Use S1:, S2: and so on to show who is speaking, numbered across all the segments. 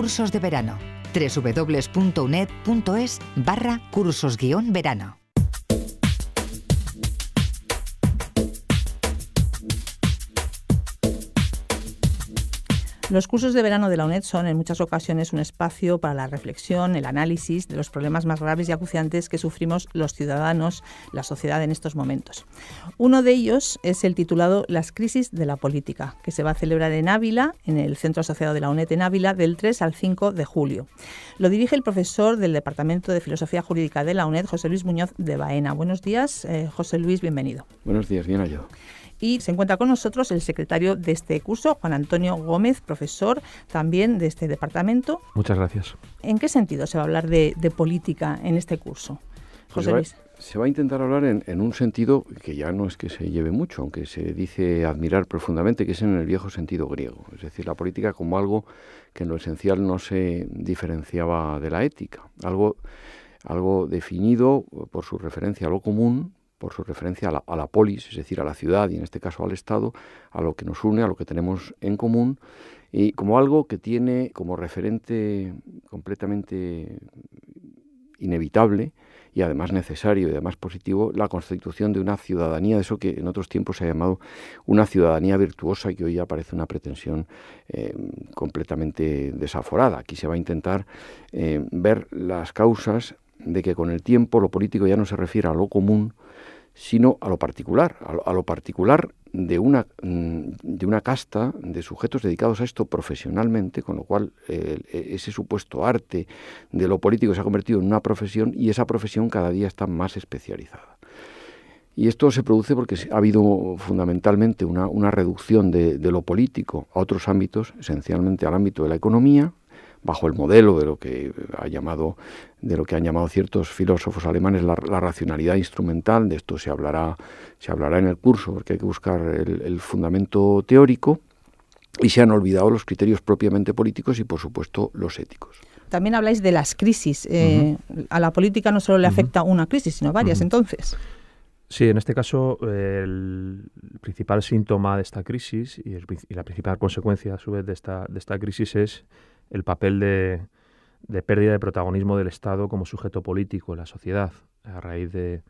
S1: cursos de verano. www.uned.es barra cursos-verano. Los cursos de verano de la UNED son en muchas ocasiones un espacio para la reflexión, el análisis de los problemas más graves y acuciantes que sufrimos los ciudadanos, la sociedad en estos momentos. Uno de ellos es el titulado Las crisis de la política, que se va a celebrar en Ávila, en el Centro Asociado de la UNED en Ávila, del 3 al 5 de julio. Lo dirige el profesor del Departamento de Filosofía Jurídica de la UNED, José Luis Muñoz de Baena. Buenos días, eh, José Luis, bienvenido.
S2: Buenos días, bien hallado.
S1: Y se encuentra con nosotros el secretario de este curso, Juan Antonio Gómez, profesor también de este departamento.
S3: Muchas gracias.
S1: ¿En qué sentido se va a hablar de, política en este curso?
S2: José Luis se va a intentar hablar en, un sentido que ya no es que se lleve mucho, aunque se dice admirar profundamente, que es en el viejo sentido griego, es decir, la política como algo que en lo esencial no se diferenciaba de la ética, algo, algo definido por su referencia a lo común, por su referencia a la, polis, es decir, a la ciudad y en este caso al Estado, a lo que nos une, a lo que tenemos en común, y como algo que tiene como referente completamente inevitable y además necesario y además positivo la constitución de una ciudadanía, de eso que en otros tiempos se ha llamado una ciudadanía virtuosa y que hoy ya parece una pretensión eh, completamente desaforada. Aquí se va a intentar eh, ver las causas de que con el tiempo lo político ya no se refiere a lo común, sino a lo particular, a lo, particular mm, de una, casta de sujetos dedicados a esto profesionalmente, con lo cual eh, e, ese supuesto arte de lo político se ha convertido en una profesión y esa profesión cada día está más especializada. Y esto se produce porque ha habido fundamentalmente una, reducción de lo político a otros ámbitos, esencialmente al ámbito de la economía, bajo el modelo de lo que ha llamado de lo que han llamado ciertos filósofos alemanes la, racionalidad instrumental, de esto se hablará, se hablará en el curso, porque hay que buscar el, fundamento teórico, y se han olvidado los criterios propiamente políticos y, por supuesto, los éticos.
S1: También habláis de las crisis. Eh, a la política no solo le afecta una crisis, sino varias, entonces.
S3: Sí, en este caso el principal síntoma de esta crisis y, y, la principal consecuencia a su vez de esta, de esta crisis es el papel de, pérdida de protagonismo del Estado como sujeto político en la sociedad, a raíz de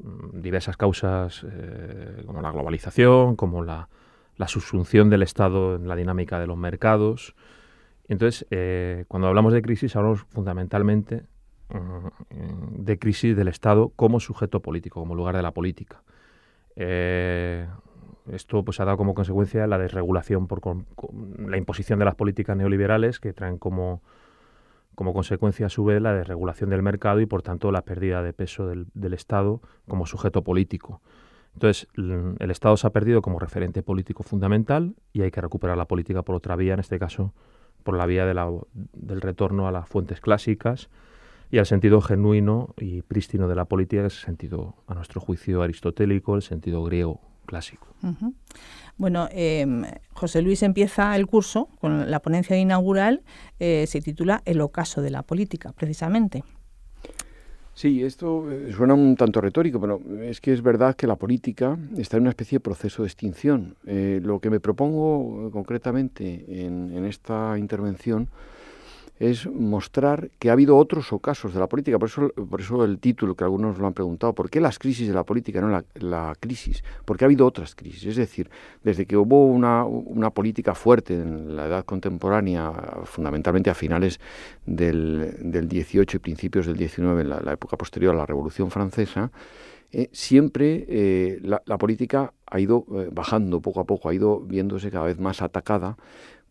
S3: mm, diversas causas eh, como la globalización, como la, la, subsunción del Estado en la dinámica de los mercados. Entonces, eh, cuando hablamos de crisis, hablamos fundamentalmente mm, de crisis del Estado como sujeto político, como lugar de la política. Eh, esto pues, ha dado como consecuencia la desregulación por la imposición de las políticas neoliberales que traen como, como consecuencia a su vez la desregulación del mercado y por tanto la pérdida de peso del, Estado como sujeto político. Entonces, mm, el Estado se ha perdido como referente político fundamental y hay que recuperar la política por otra vía, en este caso por la vía del retorno a las fuentes clásicas y al sentido genuino y prístino de la política, que es el sentido, a nuestro juicio, aristotélico, el sentido griego clásico.
S1: Bueno, em, José Luis empieza el curso con la ponencia inaugural, eh, se titula El ocaso de la política, precisamente.
S2: Sí, esto eh, suena un tanto retórico, pero es que es verdad que la política está en una especie de proceso de extinción. Eh, lo que me propongo concretamente en, en esta intervención es mostrar que ha habido otros ocasos de la política. Por eso, por eso el título que algunos lo han preguntado, ¿por qué las crisis de la política, no la, crisis? Porque ha habido otras crisis. Es decir, desde que hubo una, política fuerte en la edad contemporánea, fundamentalmente a finales del, del 18 y principios del 19, en la, época posterior a la Revolución Francesa, eh, siempre eh, la, política ha ido eh, bajando poco a poco, ha ido viéndose cada vez más atacada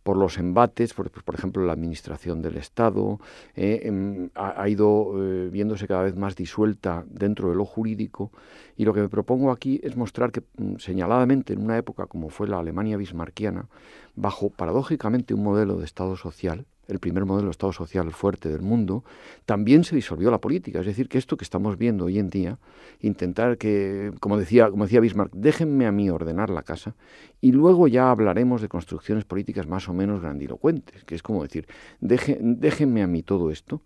S2: por los embates, por, ejemplo, la administración del Estado, eh, em, ha, ido eh, viéndose cada vez más disuelta dentro de lo jurídico. Y lo que me propongo aquí es mostrar que, mm, señaladamente, en una época como fue la Alemania bismarquiana, bajo paradójicamente un modelo de Estado social, el primer modelo de Estado social fuerte del mundo, también se disolvió la política. Es decir, que esto que estamos viendo hoy en día, intentar que, como decía, como decía Bismarck, déjenme a mí ordenar la casa y luego ya hablaremos de construcciones políticas más o menos grandilocuentes, que es como decir, déjenme a mí todo esto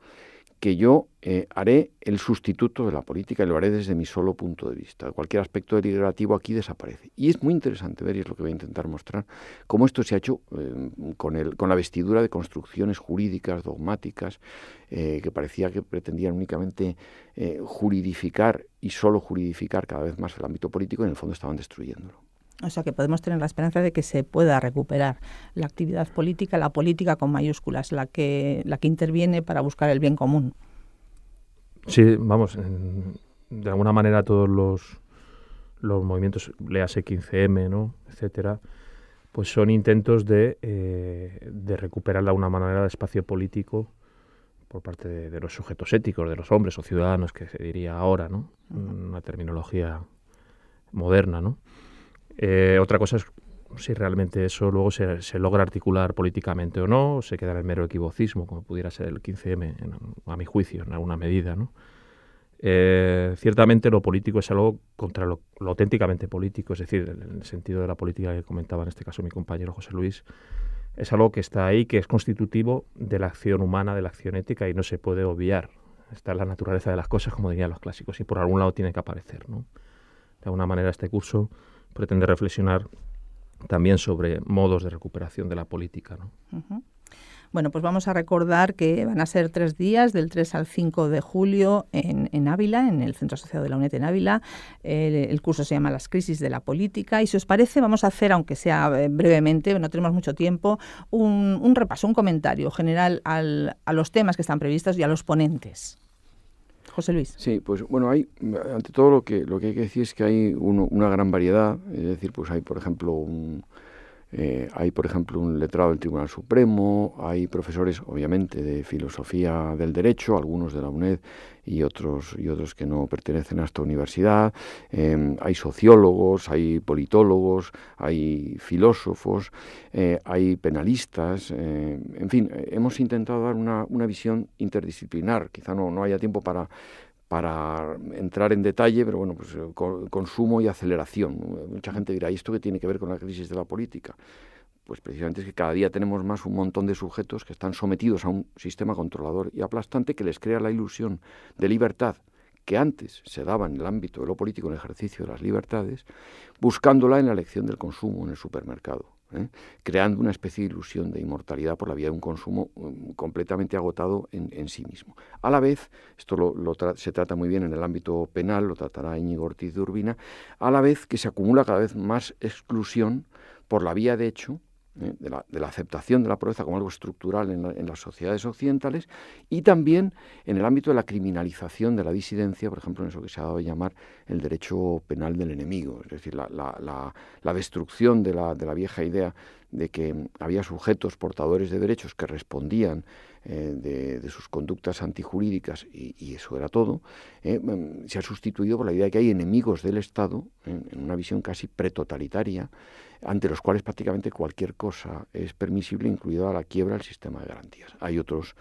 S2: que yo eh, haré el sustituto de la política y lo haré desde mi solo punto de vista. Cualquier aspecto deliberativo aquí desaparece. Y es muy interesante ver, y es lo que voy a intentar mostrar, cómo esto se ha hecho em, con, el, con, la vestidura de construcciones jurídicas, dogmáticas, eh, que parecía que pretendían únicamente eh, juridificar y solo juridificar cada vez más el ámbito político, y en el fondo estaban destruyéndolo.
S1: O sea que podemos tener la esperanza de que se pueda recuperar la actividad política, la política con mayúsculas, la que, la que interviene para buscar el bien común.
S3: Sí, vamos, de alguna manera todos los, los movimientos, lease 15M, ¿no? etcétera, pues son intentos de, eh, de recuperar de alguna manera el espacio político por parte de, de, los sujetos éticos, de los hombres o ciudadanos, que se diría ahora, ¿no? Una terminología moderna, ¿no? Eh, otra cosa es si realmente eso luego se, logra articular políticamente o no, o se queda en el mero equivocismo, como pudiera ser el 15M, a mi juicio, en alguna medida. Eh, ciertamente lo político es algo contra lo, auténticamente político, es decir, en el sentido de la política que comentaba en este caso mi compañero José Luis, es algo que está ahí, que es constitutivo de la acción humana, de la acción ética y no se puede obviar. Está en la naturaleza de las cosas, como dirían los clásicos, y por algún lado tiene que aparecer. De alguna manera este curso pretende reflexionar también sobre modos de recuperación de la política.
S1: Bueno, pues vamos a recordar que van a ser tres días, del 3 al 5 de julio, en, Ávila, en el Centro Asociado de la UNED en Ávila. El, curso se llama Las crisis de la política. Y si os parece, vamos a hacer, aunque sea eh, brevemente, no tenemos mucho tiempo, un, repaso, un comentario general a los temas que están previstos y a los ponentes.
S2: José Luis. Sí, pues bueno, hay, ante todo lo que, lo que hay que decir es que hay una gran variedad, es decir, pues hay, por ejemplo, un, eh, hay, por ejemplo, un letrado del Tribunal Supremo, hay profesores, obviamente, de filosofía del derecho, algunos de la UNED y otros, y otros que no pertenecen a esta universidad, em, hay sociólogos, hay politólogos, hay filósofos, eh, hay penalistas, em, en fin, hemos intentado dar una, una visión interdisciplinar, quizá no, no haya tiempo para para entrar en detalle, pero bueno, pues eh, consumo y aceleración. Mucha gente dirá, ¿y esto qué tiene que ver con la crisis de la política? Pues precisamente es que cada día tenemos más un montón de sujetos que están sometidos a un sistema controlador y aplastante que les crea la ilusión de libertad que antes se daba en el ámbito de lo político, en el ejercicio de las libertades, buscándola en la elección del consumo en el supermercado. ¿eh? creando una especie de ilusión de inmortalidad por la vía de un consumo um, completamente agotado en, sí mismo. A la vez, esto se trata muy bien en el ámbito penal, lo tratará Íñigo Ortiz de Urbina, a la vez que se acumula cada vez más exclusión por la vía de hecho ¿eh? de, la, aceptación de la pobreza como algo estructural en, las sociedades occidentales y también en el ámbito de la criminalización de la disidencia, por ejemplo, en eso que se ha dado a llamar el derecho penal del enemigo, es decir, la, la destrucción de la, de la vieja idea de que había sujetos portadores de derechos que respondían eh, de, sus conductas antijurídicas, y, eso era todo, eh, mm, se ha sustituido por la idea de que hay enemigos del Estado, en, una visión casi pretotalitaria, ante los cuales prácticamente cualquier cosa es permisible, incluida la quiebra del sistema de garantías. Hay otros,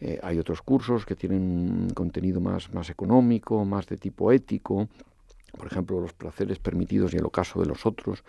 S2: eh, hay otros cursos que tienen un contenido más, más económico, más de tipo ético, por ejemplo, los placeres permitidos y el ocaso de los otros,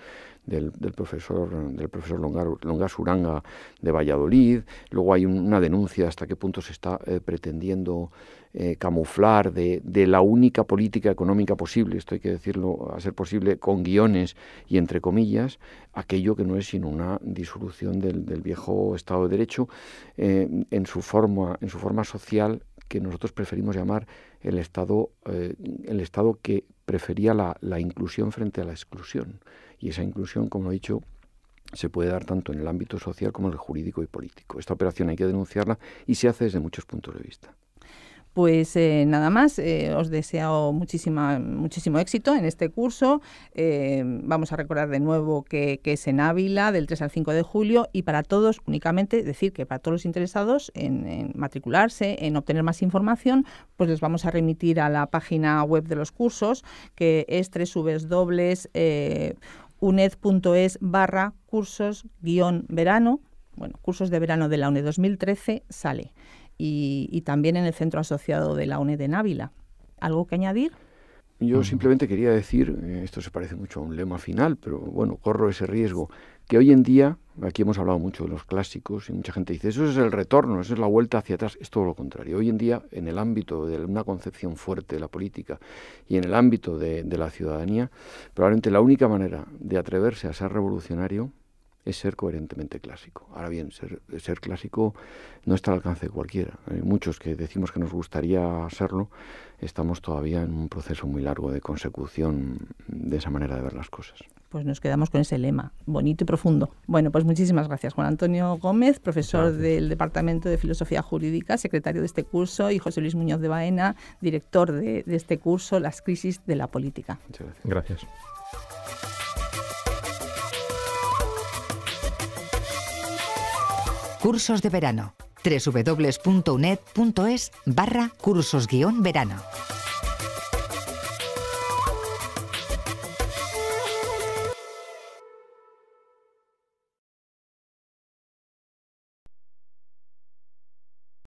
S2: del, profesor, del profesor longar de Valladolid. Luego hay una denuncia hasta qué punto se está eh, pretendiendo eh, camuflar de, la única política económica posible, esto hay que decirlo a ser posible, con guiones y entre comillas, aquello que no es sino una disolución del, viejo Estado de Derecho eh, en, su forma, en su forma social que nosotros preferimos llamar el Estado, eh, el Estado que prefería la, la, inclusión frente a la exclusión. Y esa inclusión, como he dicho, se puede dar tanto en el ámbito social como en el jurídico y político. Esta operación hay que denunciarla y se hace desde muchos puntos de vista.
S1: Pues eh, nada más, eh, os deseo muchísima, muchísimo éxito en este curso. Eh, vamos a recordar de nuevo que, es en Ávila del 3 al 5 de julio y para todos únicamente decir que para todos los interesados en, matricularse, en obtener más información, pues les vamos a remitir a la página web de los cursos que es www.uned.es barra cursos guión verano. Bueno, cursos de verano de la UNED 2013 sale y, también en el centro asociado de la UNED en Ávila. ¿Algo que añadir?
S2: Yo simplemente quería decir, eh, esto se parece mucho a un lema final, pero bueno, corro ese riesgo, que hoy en día, aquí hemos hablado mucho de los clásicos y mucha gente dice, eso es el retorno, eso es la vuelta hacia atrás, es todo lo contrario. Hoy en día, en el ámbito de una concepción fuerte de la política y en el ámbito de la ciudadanía, probablemente la única manera de atreverse a ser revolucionario es ser coherentemente clásico. Ahora bien, ser, clásico no está al alcance de cualquiera. Hay muchos que decimos que nos gustaría serlo, estamos todavía en un proceso muy largo de consecución de esa manera de ver las cosas.
S1: Pues nos quedamos con ese lema, bonito y profundo. Bueno, pues muchísimas gracias, Juan Antonio Gómez, profesor del Departamento de Filosofía Jurídica, secretario de este curso, y José Luis Muñoz de Baena, director de, de este curso, Las crisis de la política. Muchas gracias. gracias. Cursos de verano. www.uned.es barra cursos-verano.